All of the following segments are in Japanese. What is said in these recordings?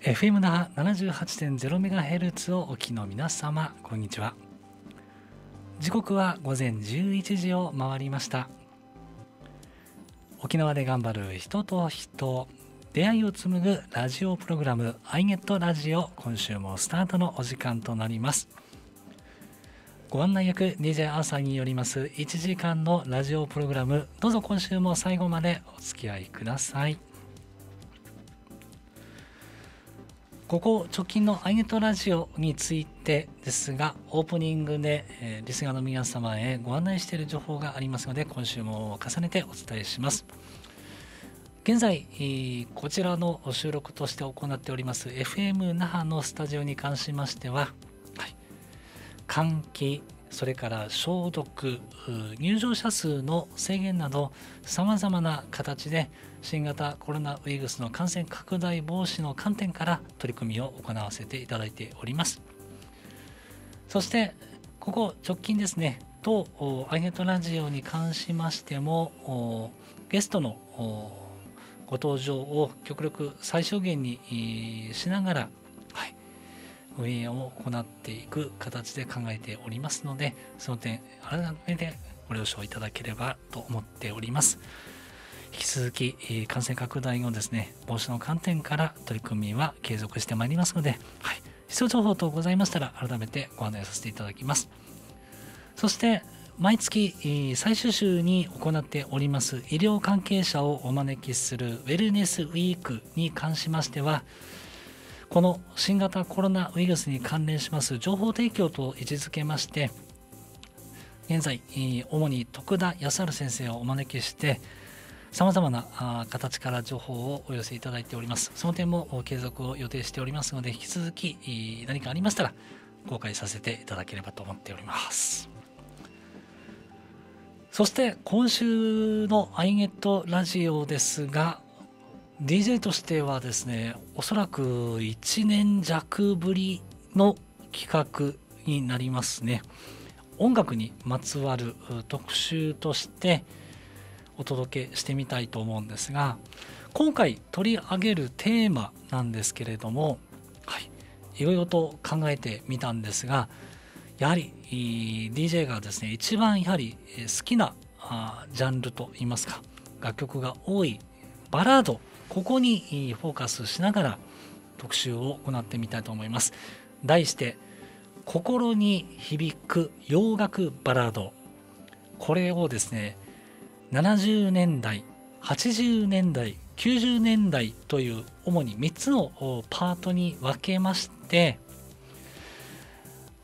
FM 那 78.0MHz をお聞きの皆様こんにちは時刻は午前11時を回りました沖縄で頑張る人と人出会いを紡ぐラジオプログラム「アイネットラジオ今週もスタートのお時間となりますご案内役 DJ アーサーによります1時間のラジオプログラムどうぞ今週も最後までお付き合いくださいここ直近のアイネットラジオについてですがオープニングで、えリスナーの皆様へご案内している情報がありますので今週も重ねてお伝えします現在、こちらの収録として行っております FM 那覇のスタジオに関しましては換気それから消毒入場者数の制限などさまざまな形で新型コロナウイルスの感染拡大防止の観点から取り組みを行わせていただいておりますそしてここ直近ですね当アゲートラジオに関しましてもゲストのご登場を極力最小限にしながら運営を行っていく形で考えておりますのでその点改めてご了承いただければと思っております引き続き感染拡大のですね防止の観点から取り組みは継続してまいりますので、はい、必要情報等ございましたら改めてご案内させていただきますそして毎月最終週に行っております医療関係者をお招きするウェルネスウィークに関しましてはこの新型コロナウイルスに関連します情報提供と位置づけまして現在主に徳田康晴先生をお招きしてさまざまな形から情報をお寄せいただいておりますその点も継続を予定しておりますので引き続き何かありましたら公開させていただければと思っておりますそして今週のイ n ットラジオですが DJ としてはですねおそらく1年弱ぶりの企画になりますね音楽にまつわる特集としてお届けしてみたいと思うんですが今回取り上げるテーマなんですけれども、はい、いろいろと考えてみたんですがやはり DJ がですね一番やはり好きなジャンルといいますか楽曲が多いバラードここにフォーカスしながら特集を行ってみたいと思います題して心に響く洋楽バラードこれをですね70年代80年代90年代という主に3つのパートに分けまして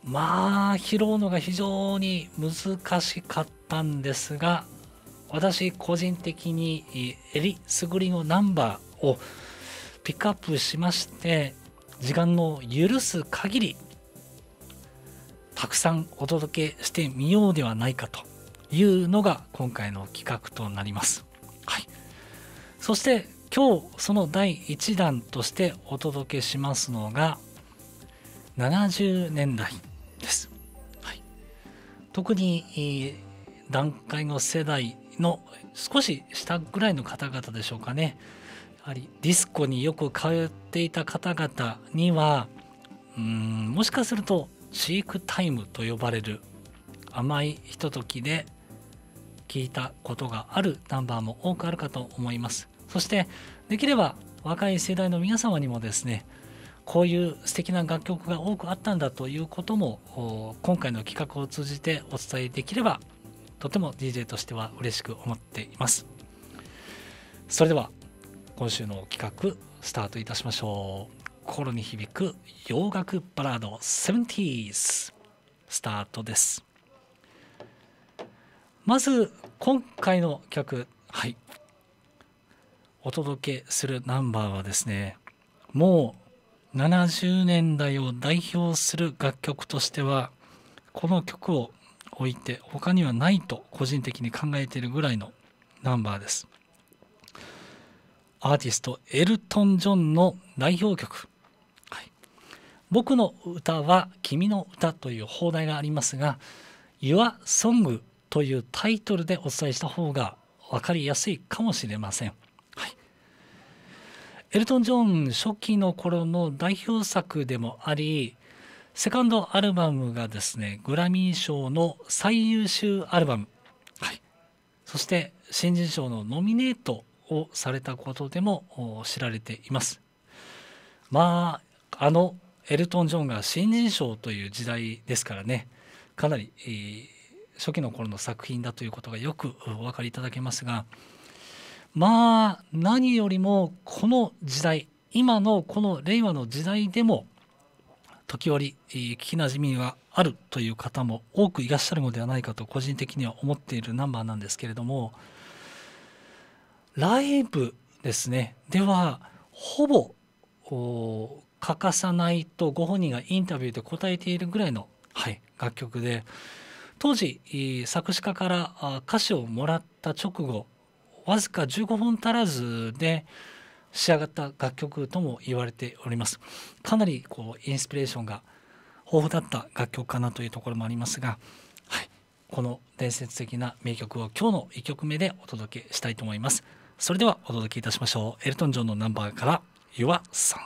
まあ拾うのが非常に難しかったんですが私個人的にえりすぐりのナンバーをピックアップしまして時間の許す限りたくさんお届けしてみようではないかというのが今回の企画となります。はい、そして今日その第1弾としてお届けしますのが70年代です。はい、特に段階の世代の少し下ぐらいの方々でしょうかね。やはりディスコによく通っていた方々には、うん、もしかするとシークタイムと呼ばれる甘いひとときで聞いたことがあるナンバーも多くあるかと思います。そしてできれば若い世代の皆様にもですね、こういう素敵な楽曲が多くあったんだということも今回の企画を通じてお伝えできればとても DJ としては嬉しく思っていますそれでは今週の企画スタートいたしましょう心に響く洋楽バラード 70s スタートですまず今回の曲はいお届けするナンバーはですねもう70年代を代表する楽曲としてはこの曲をおいて他にはないと個人的に考えているぐらいのナンバーです。アーティストエルトン・ジョンの代表曲「はい、僕の歌は君の歌」という放題がありますが「Your Song」というタイトルでお伝えした方が分かりやすいかもしれません。エルトン・ジョン初期の頃の代表作でもありセカンドアルバムがですねグラミー賞の最優秀アルバム、はい、そして新人賞のノミネートをされたことでも知られていますまああのエルトン・ジョンが新人賞という時代ですからねかなり、えー、初期の頃の作品だということがよくお分かりいただけますがまあ何よりもこの時代今のこの令和の時代でも時折、聞きなじみがあるという方も多くいらっしゃるのではないかと個人的には思っているナンバーなんですけれどもライブですねではほぼ欠かさないとご本人がインタビューで答えているぐらいの、はい、楽曲で当時作詞家から歌詞をもらった直後わずか15分足らずで「仕上がった楽曲とも言われておりますかなりこうインスピレーションが豊富だった楽曲かなというところもありますが、はい、この伝説的な名曲を今日の1曲目でお届けしたいと思いますそれではお届けいたしましょうエルトン・ジョンのナンバーから Your Song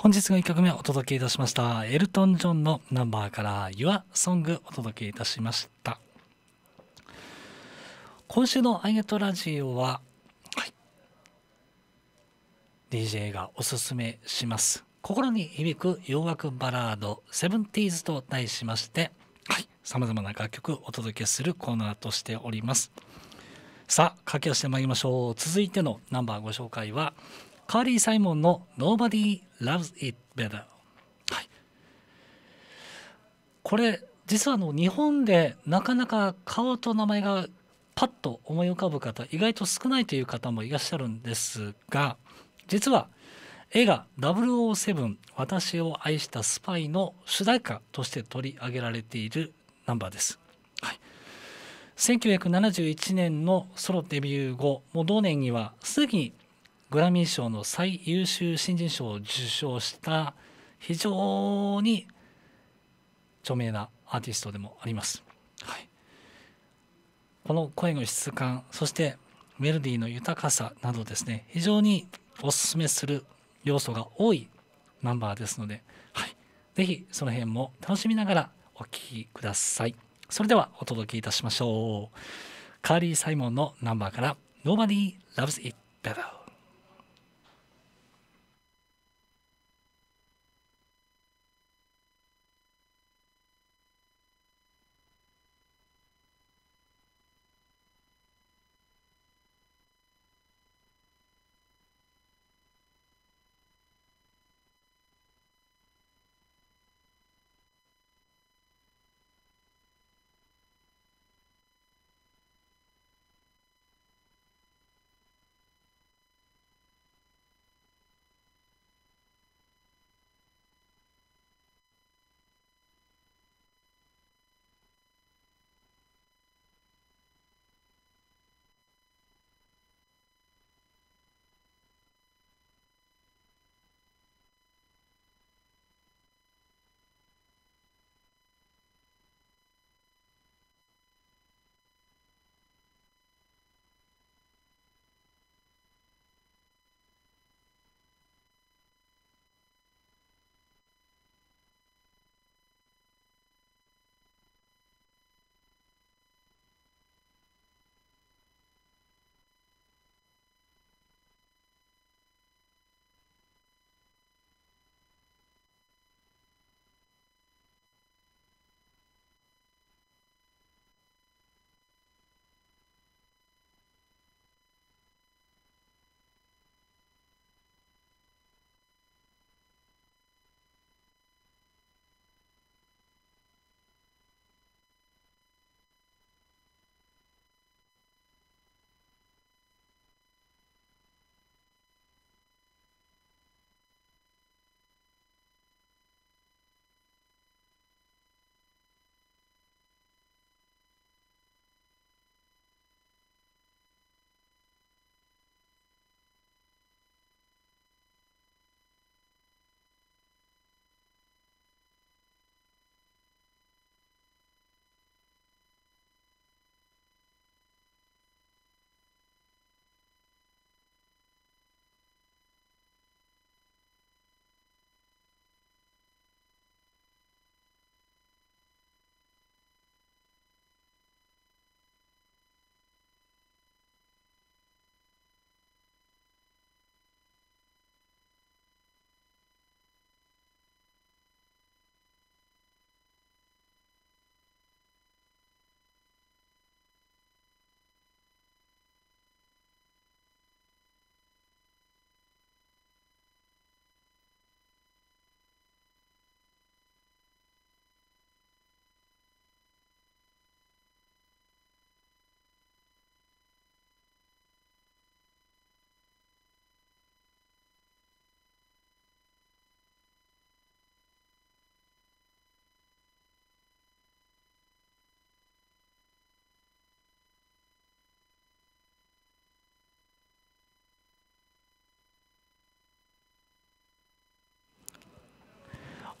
本日の1曲目をお届けいたしましたエルトン・ジョンのナンバーから「Your Song」お届けいたしました今週の「アイネットラジオは」はい、DJ がおすすめします心に響く洋楽バラード「セブンティーズと題しましてさまざまな楽曲をお届けするコーナーとしておりますさあ書き出してまいりましょう続いてのナンバーご紹介はカーリー・サイモンの Nobody Loves It Better、はい、これ実はあの日本でなかなか顔と名前がパッと思い浮かぶ方意外と少ないという方もいらっしゃるんですが実は映画007私を愛したスパイの主題歌として取り上げられているナンバーです、はい、1971年のソロデビュー後もう同年にはすでにグラミー賞の最優秀新人賞を受賞した非常に著名なアーティストでもあります。はい、この声の質感そしてメロディーの豊かさなどですね非常におすすめする要素が多いナンバーですので、はい、ぜひその辺も楽しみながらお聴きください。それではお届けいたしましょう。カーリー・サイモンのナンバーから Nobody Loves It Better。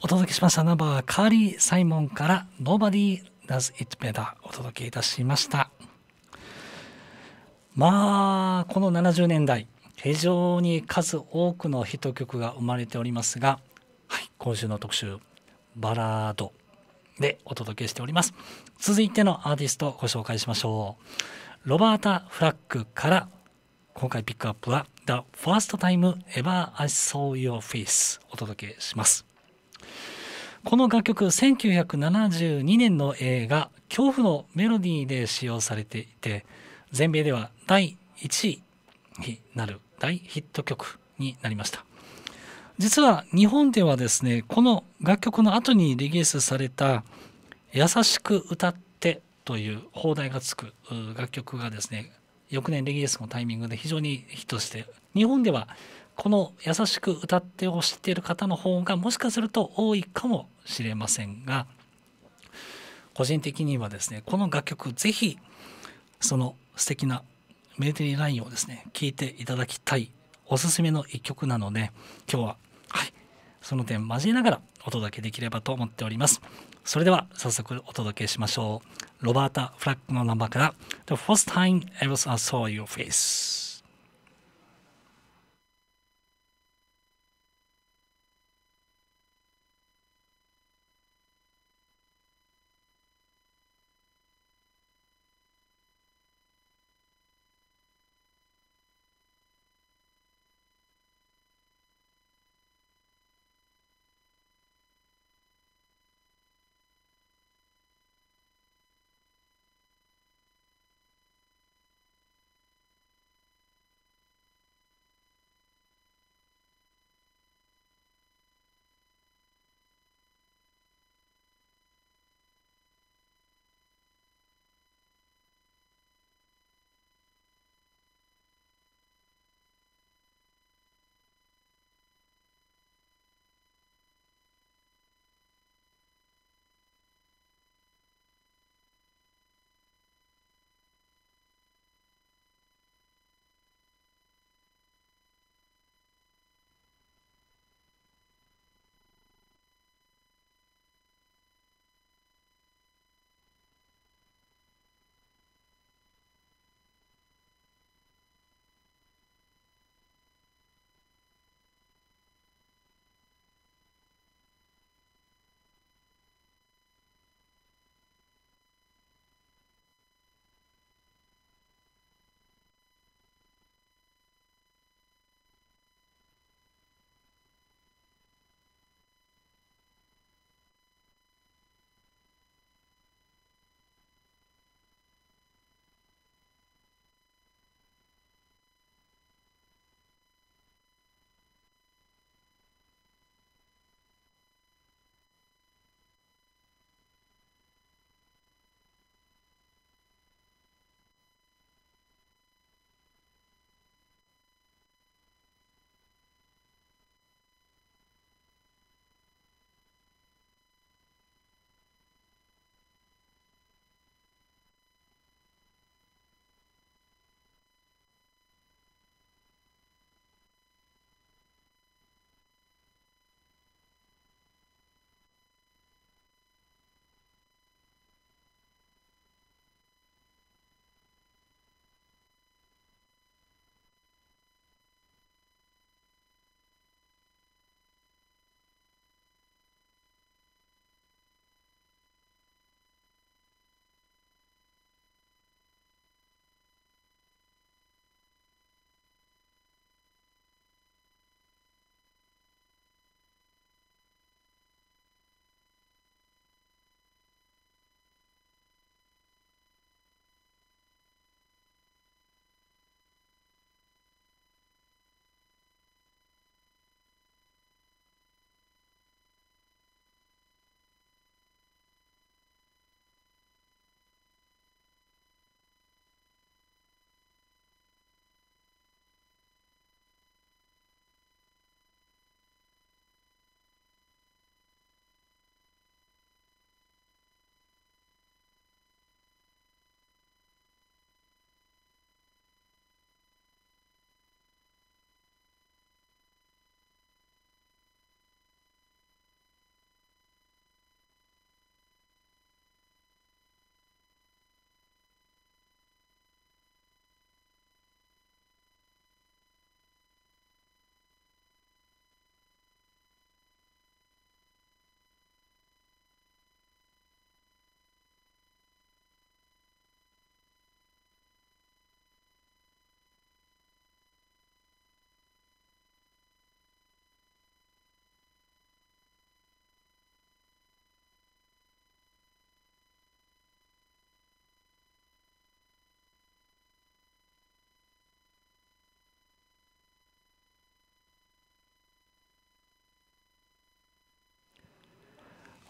お届けしましたナンバーはカーリー・サイモンから「Nobody Does It Better」お届けいたしましたまあこの70年代非常に数多くのヒット曲が生まれておりますが、はい、今週の特集バラードでお届けしております続いてのアーティストをご紹介しましょうロバータ・フラッグから今回ピックアップは The First Time Ever I Saw Your Face お届けしますこの楽曲1972年の映画「恐怖」のメロディーで使用されていて全米では第1位になる大ヒット曲になりました実は日本ではですねこの楽曲の後にリリースされた「優しく歌って」という放題がつく楽曲がですね翌年リリースのタイミングで非常にヒットして日本では「この優しく歌ってを知っている方の方がもしかすると多いかもしれませんが個人的にはですねこの楽曲ぜひその素敵なメディーラインをですね聴いていただきたいおすすめの一曲なので今日ははいその点交えながらお届けできればと思っておりますそれでは早速お届けしましょうロバータ・フラッグのナンバーから The first time I saw your face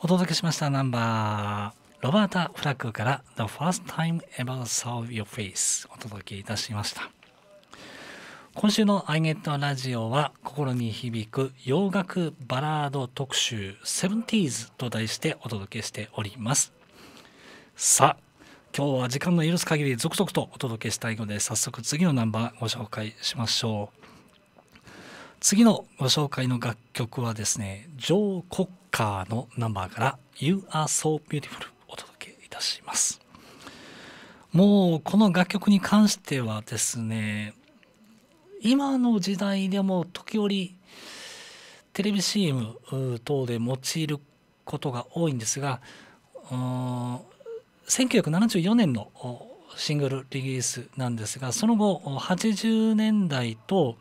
お届けしましたナンバーロバータ・フラッグから The First Time Ever Saw Your Face お届けいたしました今週の I Get ラジオは心に響く洋楽バラード特集 70s と題してお届けしておりますさあ今日は時間の許す限り続々とお届けしたいので早速次のナンバーご紹介しましょう次のご紹介の楽曲はですねジョー・コッカーのナンバーから You Are So Beautiful お届けいたします。もうこの楽曲に関してはですね、今の時代でも時折テレビ CM 等で用いることが多いんですが1974年のシングルリリースなんですがその後80年代と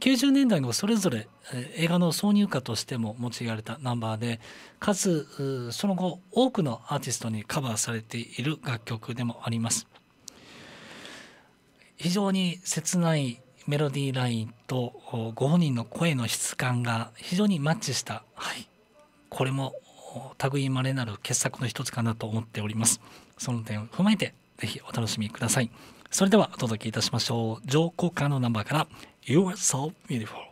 90年代のそれぞれ映画の挿入歌としても用いられたナンバーで数その後多くのアーティストにカバーされている楽曲でもあります。非常に切ないメロディーラインとご本人の声の質感が非常にマッチした、はい、これも類まれなる傑作の一つかなと思っております。その点を踏まえてぜひお楽しみください。それではお届けいたしましょう。上皇下のナンバーから You are so beautiful.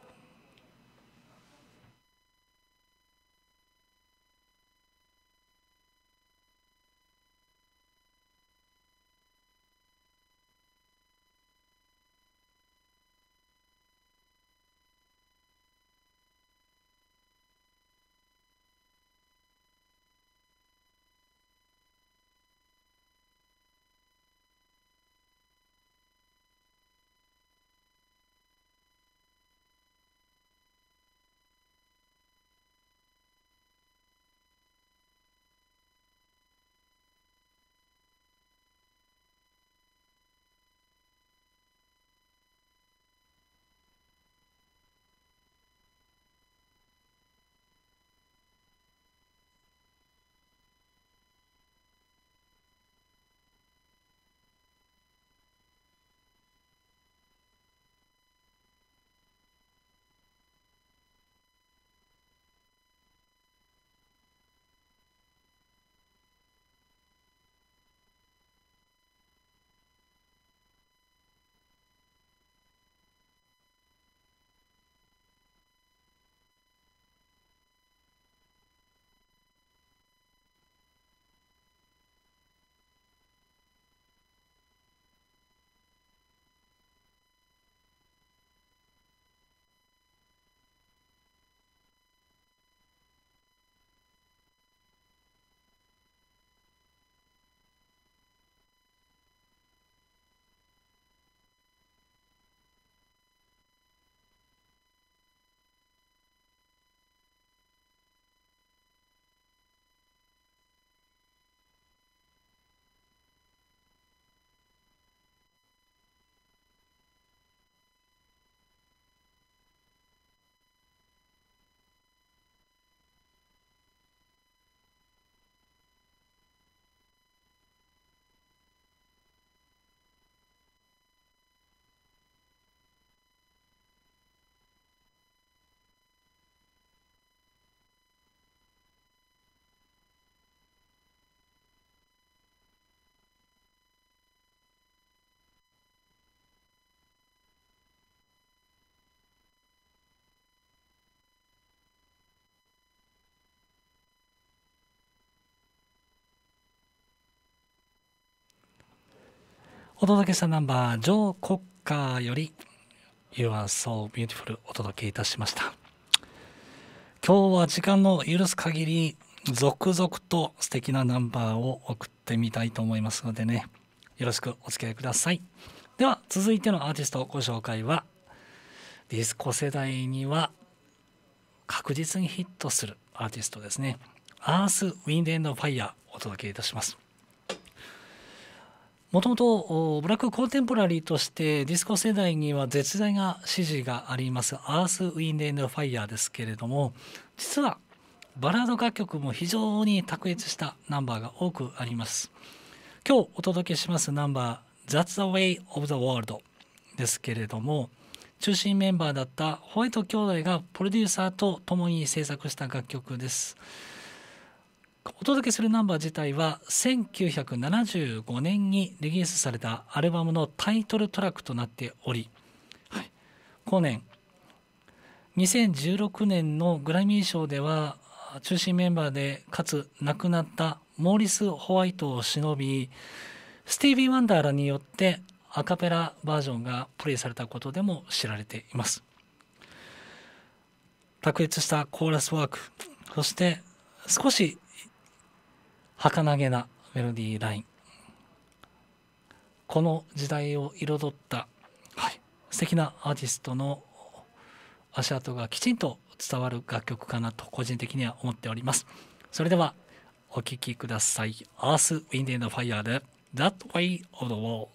お届けしたナンバー、ジョー・コッカーより You are so beautiful お届けいたしました。今日は時間の許す限り続々と素敵なナンバーを送ってみたいと思いますのでね、よろしくお付き合いください。では続いてのアーティストをご紹介は、ディスコ世代には確実にヒットするアーティストですね。アース・ウィンド・エンド・ファイヤーお届けいたします。もともとブラックコンテンポラリーとしてディスコ世代には絶大な支持がありますアース・ウィンデンド・ファイヤーですけれども実はバラード楽曲も非常に卓越したナンバーが多くあります今日お届けしますナンバー That's the way of the world ですけれども中心メンバーだったホワイト兄弟がプロデューサーと共に制作した楽曲です。お届けするナンバー自体は1975年にリリースされたアルバムのタイトルトラックとなっており、はい、後年2016年のグラミー賞では中心メンバーでかつ亡くなったモーリス・ホワイトを忍びスティービー・ワンダーらによってアカペラバージョンがプレイされたことでも知られています卓越したコーラスワークそして少し儚げなメロディーラインこの時代を彩った、はい、素敵なアーティストの足跡がきちんと伝わる楽曲かなと個人的には思っておりますそれではお聴きくださいアース・ウィンディ・ d and f i で That Way of the World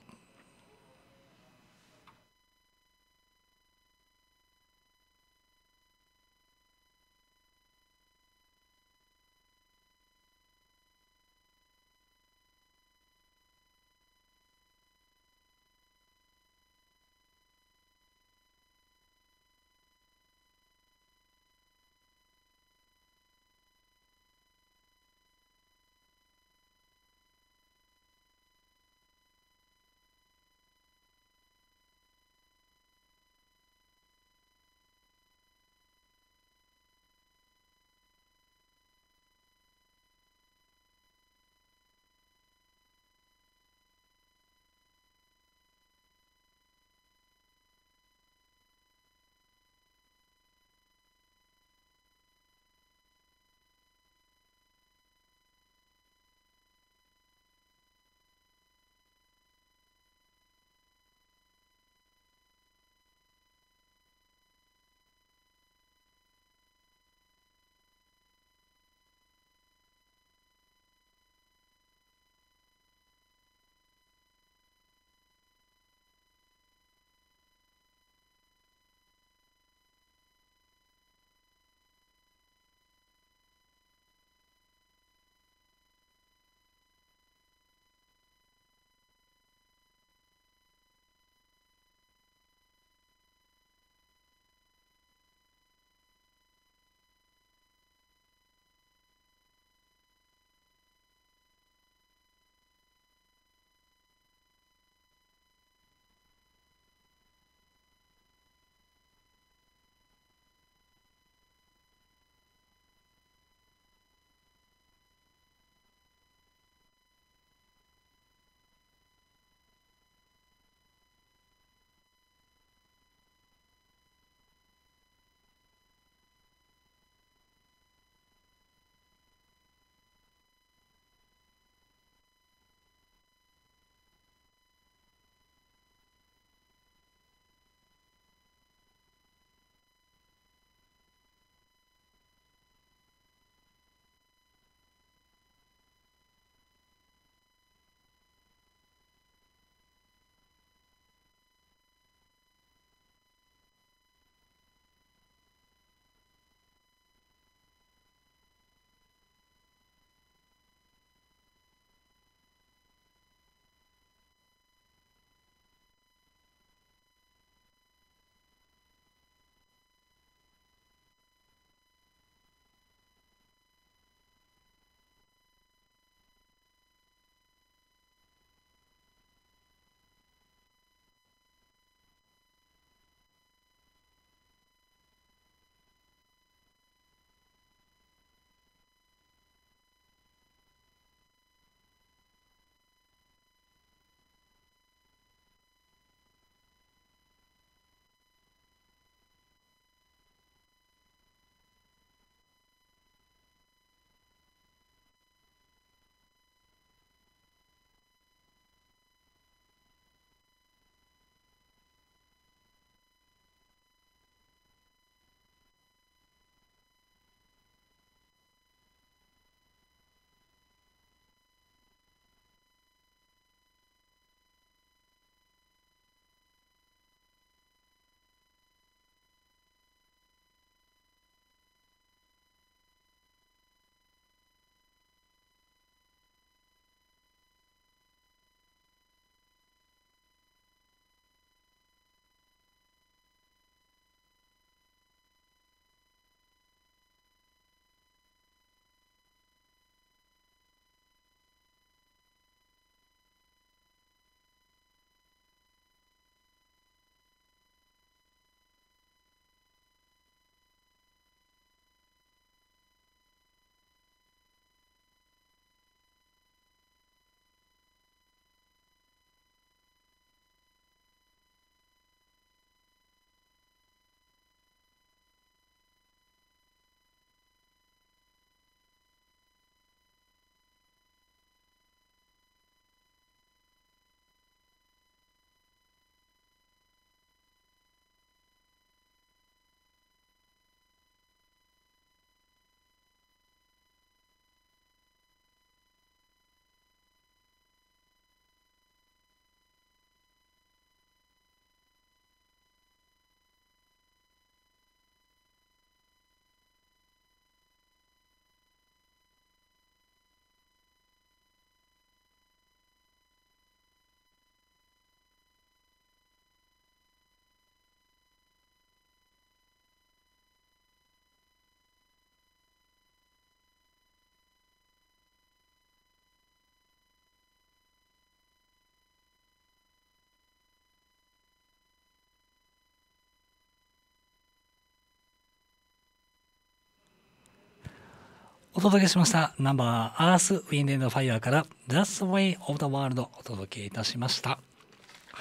お届けしましたナンバーアースウィンドファイヤーから That's the way of the world お届けいたしました、は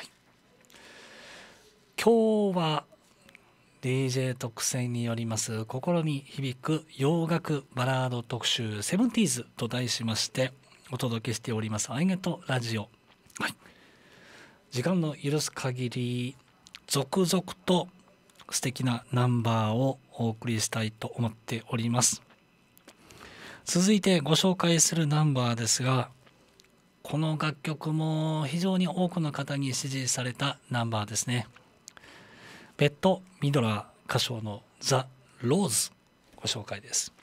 い、今日は DJ 特選によります心に響く洋楽バラード特集セブンティーズと題しましてお届けしておりますアイゲットラジオ、はい、時間の許す限り続々と素敵なナンバーをお送りしたいと思っております続いてご紹介するナンバーですがこの楽曲も非常に多くの方に支持されたナンバーですねベッド・ミドラー歌唱の「ザ・ローズ」ご紹介です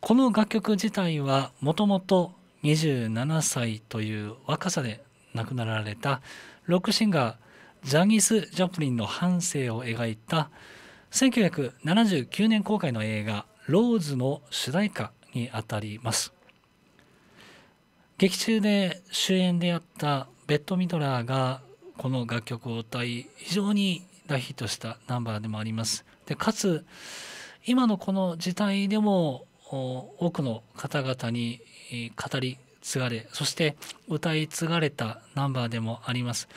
この楽曲自体はもともと27歳という若さで亡くなられたロックシンガージャニス・ジャプリンの半生を描いた1979年公開の映画「ローズ」の主題歌にあたります劇中で主演であったベッド・ミドラーがこの楽曲を歌い非常に大ヒットしたナンバーでもありますでかつ今のこの時代でも多くの方々に語り継がれそして歌い継がれたナンバーでもあります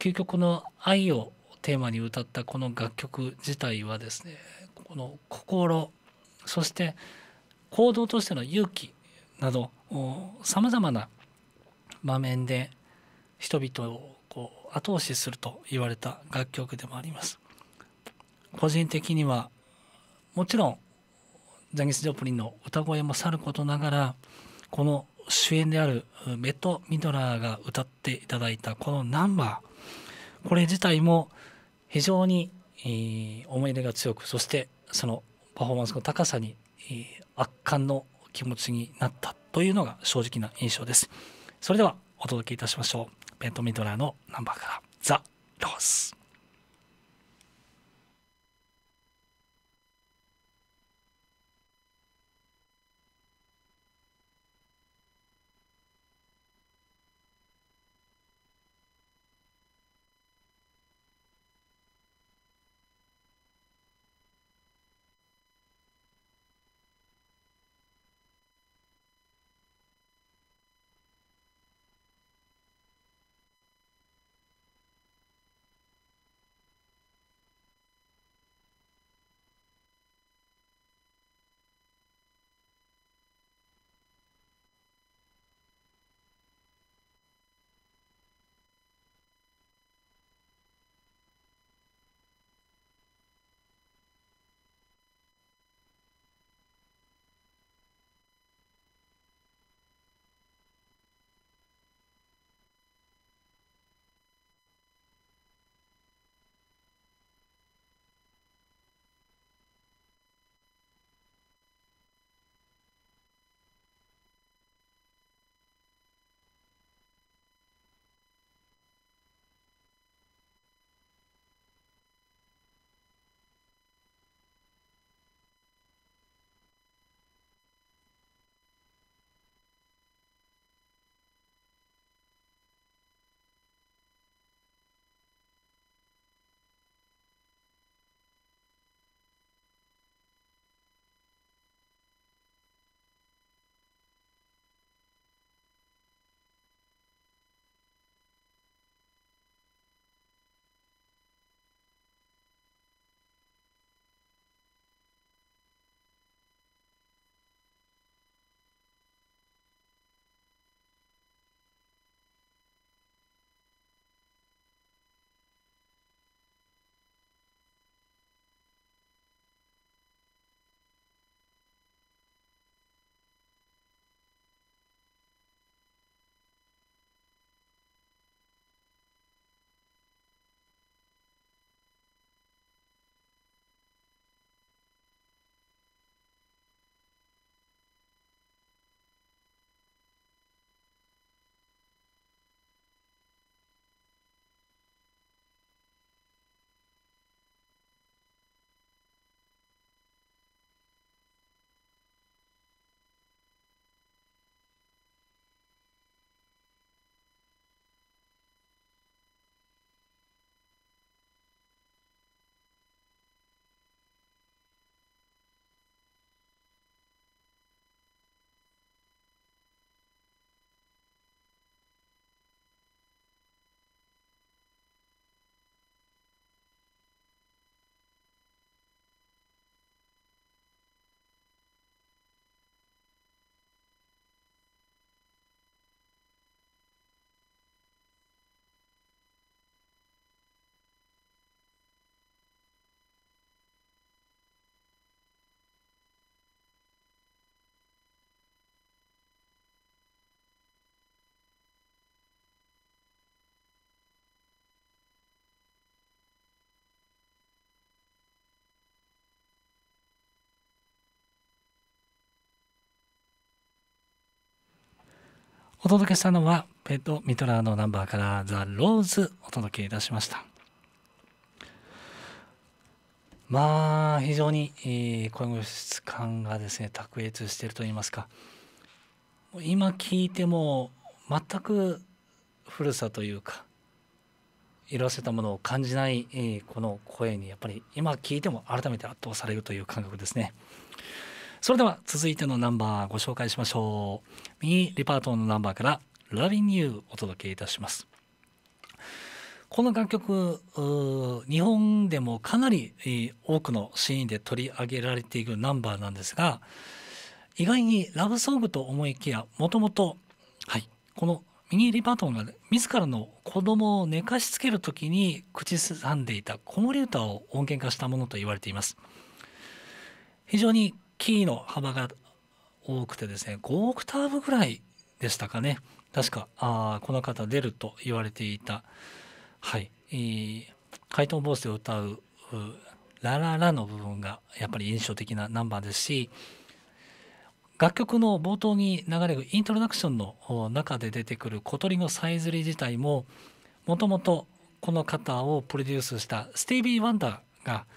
究極の愛をテーマに歌ったこの楽曲自体はですねこの心そして行動としての勇気などさまざまな場面で人々をこう後押しすると言われた楽曲でもあります。個人的にはもちろんジャニス・ジョプリンの歌声もさることながらこの主演であるメット・ミドラーが歌っていただいたこのナンバーこれ自体も非常に、えー、思い出が強くそしてそのパフォーマンスの高さに、えー、圧巻の気持ちになったというのが正直な印象です。それではお届けいたしましょう。ベント・ミドラーのナンバーから、ザ・ロース。お届けしたのはペットミトラーのナンバーからザ・ローズお届けいたしましたまあ非常に、えー、声の質感がですね卓越していると言いますか今聞いても全く古さというか色あせたものを感じない、えー、この声にやっぱり今聞いても改めて圧倒されるという感覚ですね。それでは続いてのナンバーご紹介しましょうミニパートのナンバーから「ラ o v i n お届けいたしますこの楽曲日本でもかなり多くのシーンで取り上げられているナンバーなんですが意外にラブソングと思いきやもともとこのミニ・リパートンが自らの子供を寝かしつける時に口ずさんでいた子守歌を音源化したものと言われています非常にキーの幅が多くてですね5オクターブぐらいでしたかね確かあこの方出ると言われていたはい答ボ坊スで歌う「ラララ」の部分がやっぱり印象的なナンバーですし楽曲の冒頭に流れるイントロダクションの中で出てくる小鳥のさえずり自体ももともとこの方をプロデュースしたスティービー・ワンダーが「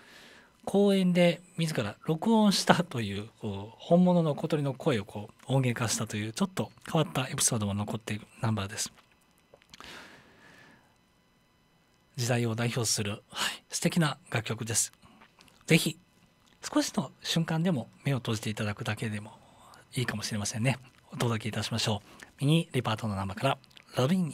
公園で自ら録音したという本物の小鳥の声をこう音源化したというちょっと変わったエピソードも残っているナンバーです。時代を代表する、はい、素敵な楽曲です。ぜひ少しの瞬間でも目を閉じていただくだけでもいいかもしれませんね。お届けいたしましょう。ミニリパートのナンバーから Loving You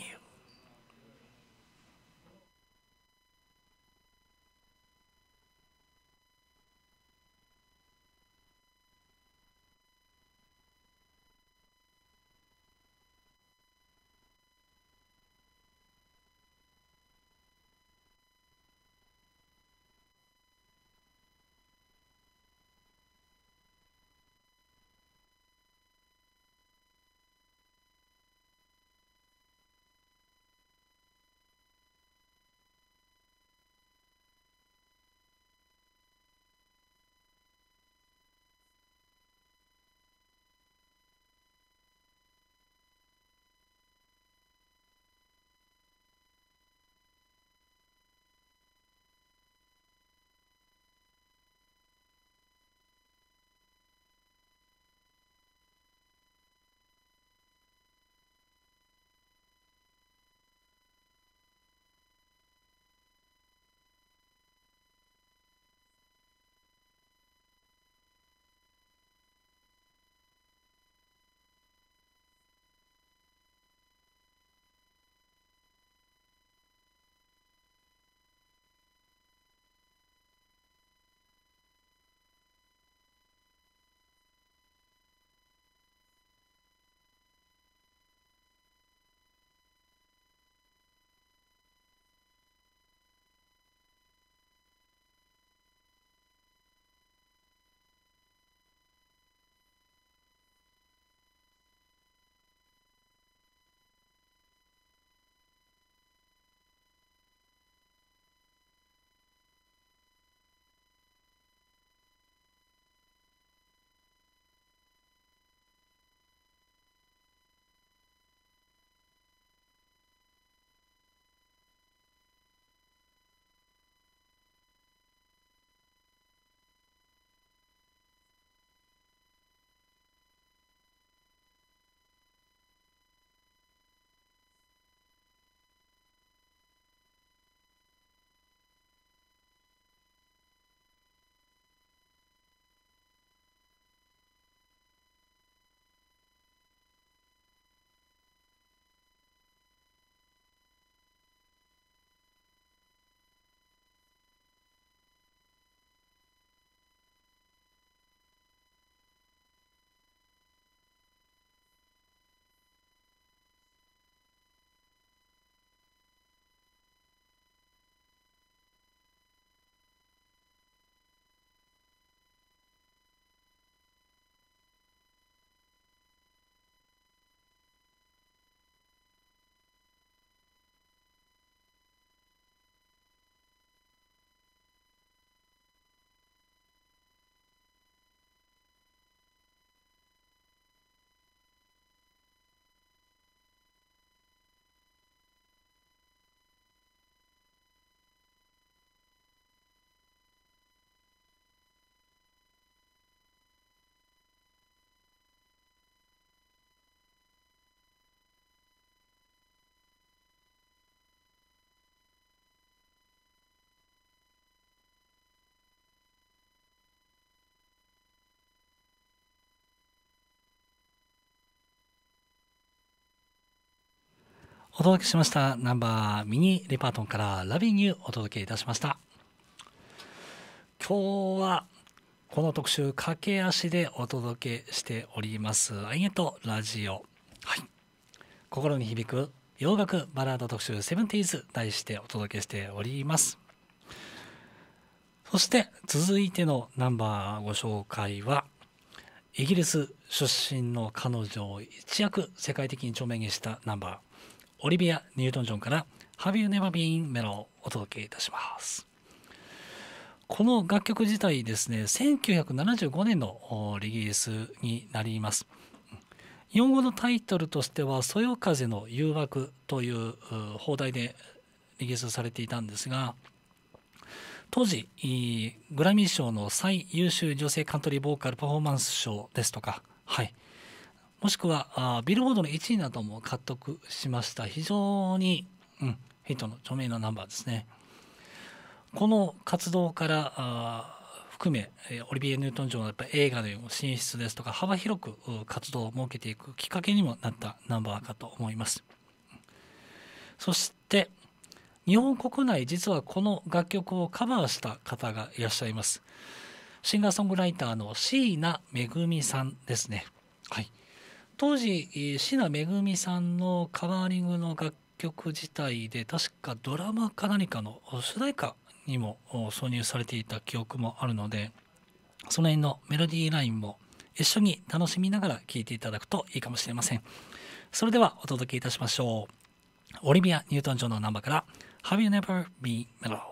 お届けしましたナンバーミニレパートンからラビニューお届けいたしました今日はこの特集駆け足でお届けしておりますアイエットラジオはい心に響く洋楽バラード特集セブンティーズ題してお届けしておりますそして続いてのナンバーご紹介はイギリス出身の彼女を一躍世界的に著名にしたナンバーオリビア・ニュートン・ジョンから「Have You Never Been m e l o をお届けいたします。この楽曲自体ですね1975年のリリースになります。日本語のタイトルとしては「そよ風の誘惑」という放題でリリースされていたんですが当時グラミー賞の最優秀女性カントリーボーカルパフォーマンス賞ですとか、はい、もしくはあビルボードの1位なども獲得しました非常に、うん、ヒットの著名なナンバーですねこの活動から含めオリビエ・ニュートン・ジョンのやっぱ映画の進出ですとか幅広く活動を設けていくきっかけにもなったナンバーかと思いますそして日本国内実はこの楽曲をカバーした方がいらっしゃいますシンガーソングライターの椎名恵さんですねはい当時椎名めぐみさんのカバーリングの楽曲自体で確かドラマか何かの主題歌にも挿入されていた記憶もあるのでその辺のメロディーラインも一緒に楽しみながら聴いていただくといいかもしれませんそれではお届けいたしましょうオリビア・ニュートン・ジョンのナンバーから Have You Never b e Mellow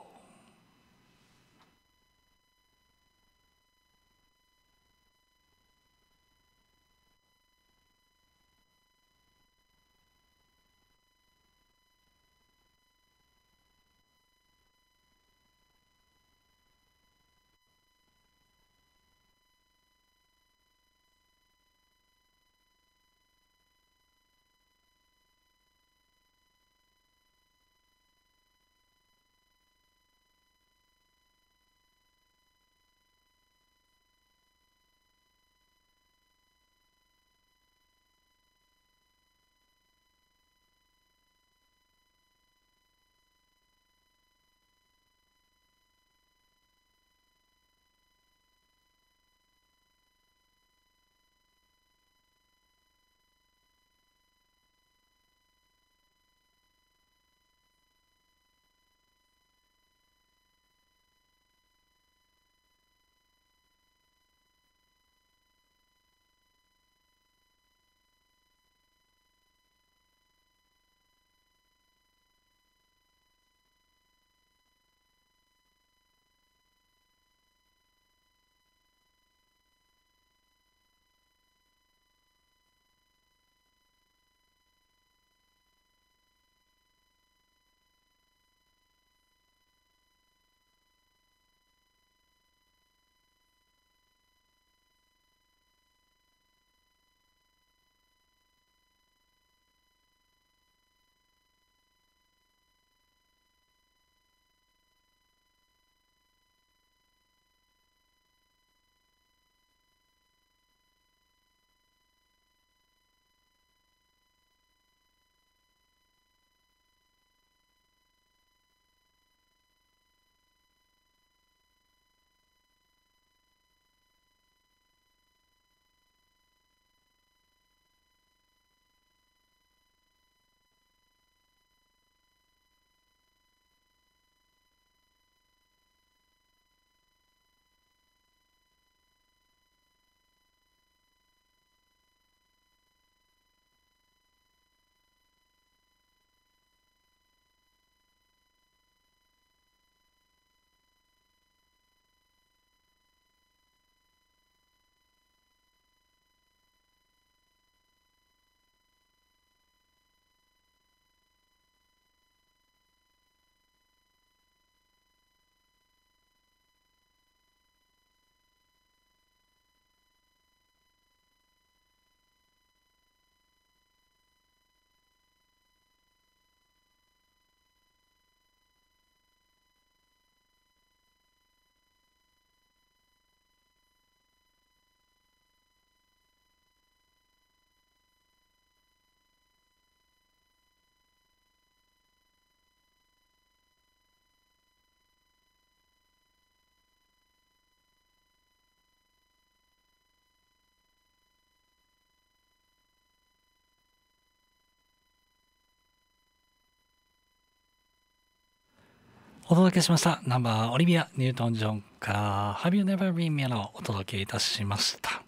お届けしました。ナンバーオリビア・ニュートン・ジョンから Have You Never Been Me をお届けいたしました。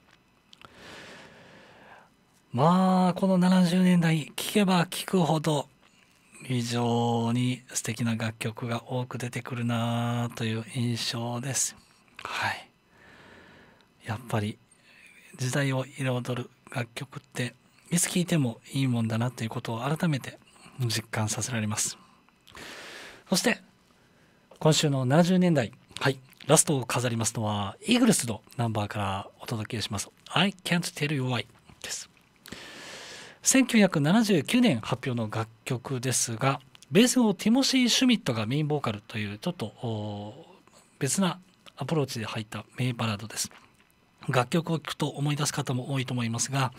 まあ、この70年代、聴けば聴くほど非常に素敵な楽曲が多く出てくるなという印象です。はい。やっぱり時代を彩る楽曲っていつ聴いてもいいもんだなということを改めて実感させられます。そして今週の70年代、はい、ラストを飾りますのは、イーグルスのナンバーからお届けします。I can't tell you why です。1979年発表の楽曲ですが、ベースをティモシー・シュミットがメインボーカルというちょっと別なアプローチで入った名バラードです。楽曲を聴くと思い出す方も多いと思いますが、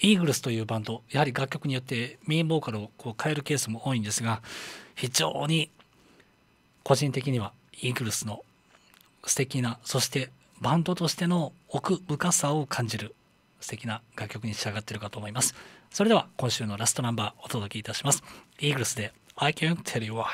イーグルスというバンド、やはり楽曲によってメインボーカルをこう変えるケースも多いんですが、非常に個人的にはイーグルスの素敵なそしてバンドとしての奥深さを感じる素敵な楽曲に仕上がってるかと思いますそれでは今週のラストナンバーお届けいたしますイーグルスで I can't tell you why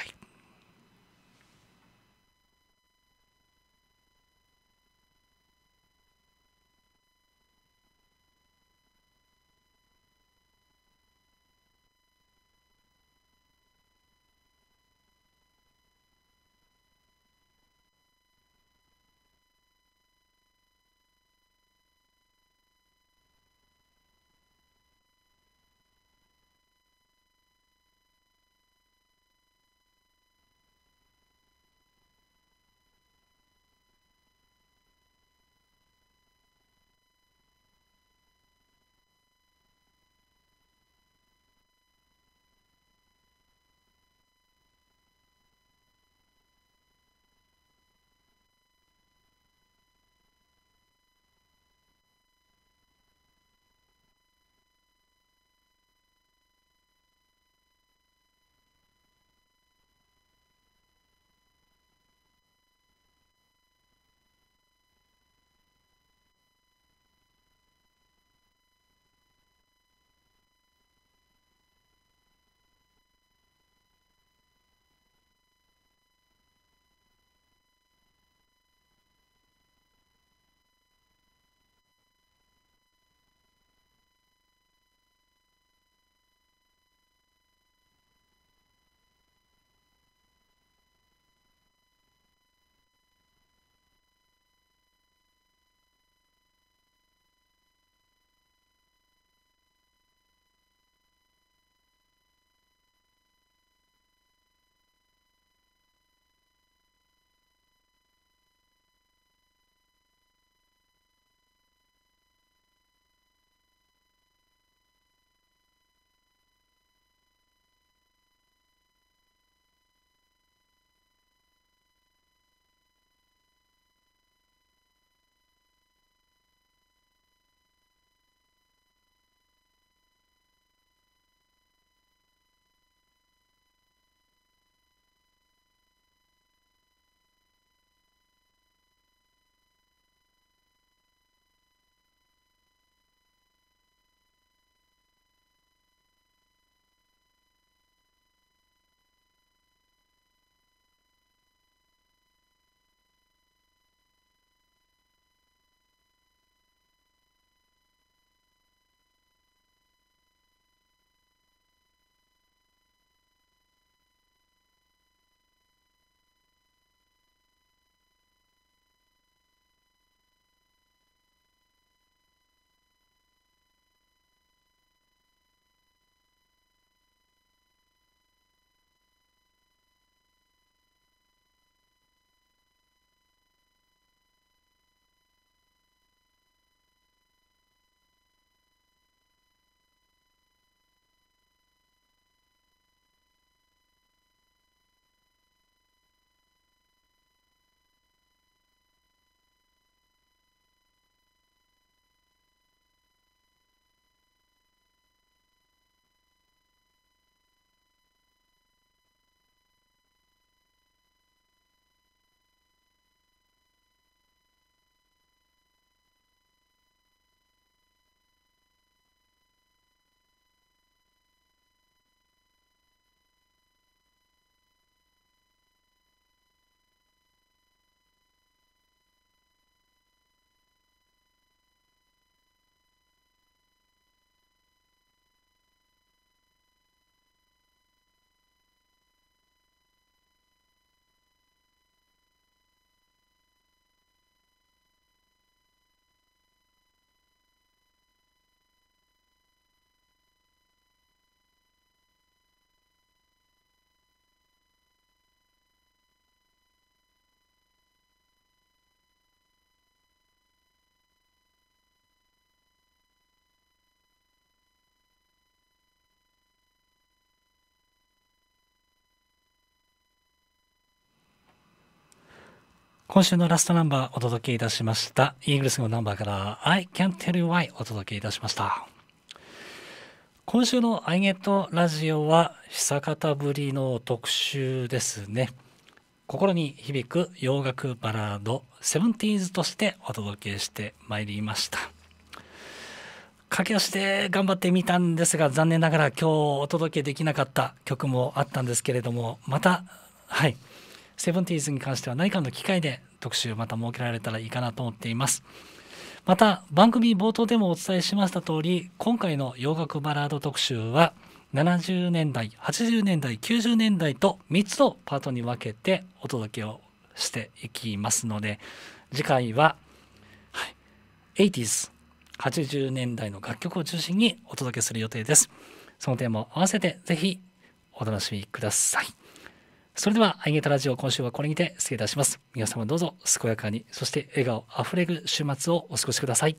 今週のラストナンバーお届けいたしました。イーグルスのナンバーから I Can't Tell You Why お届けいたしました。今週のアイゲットラジオは久方ぶりの特集ですね。心に響く洋楽バラードセブンティーズとしてお届けしてまいりました。駆け足で頑張ってみたんですが残念ながら今日お届けできなかった曲もあったんですけれどもまたはいセブンティーズに関しては何かの機会で特集また設けられたらいいかなと思っています。また番組冒頭でもお伝えしました通り今回の洋楽バラード特集は70年代80年代90年代と3つのパートに分けてお届けをしていきますので次回は、はい、80s 80年代の楽曲を中心にお届けする予定ですその点も合わせてぜひお楽しみくださいそれでは、アイゲタラジオ、今週はこれにて失礼いたします。皆様どうぞ健やかに、そして笑顔あふれる週末をお過ごしください。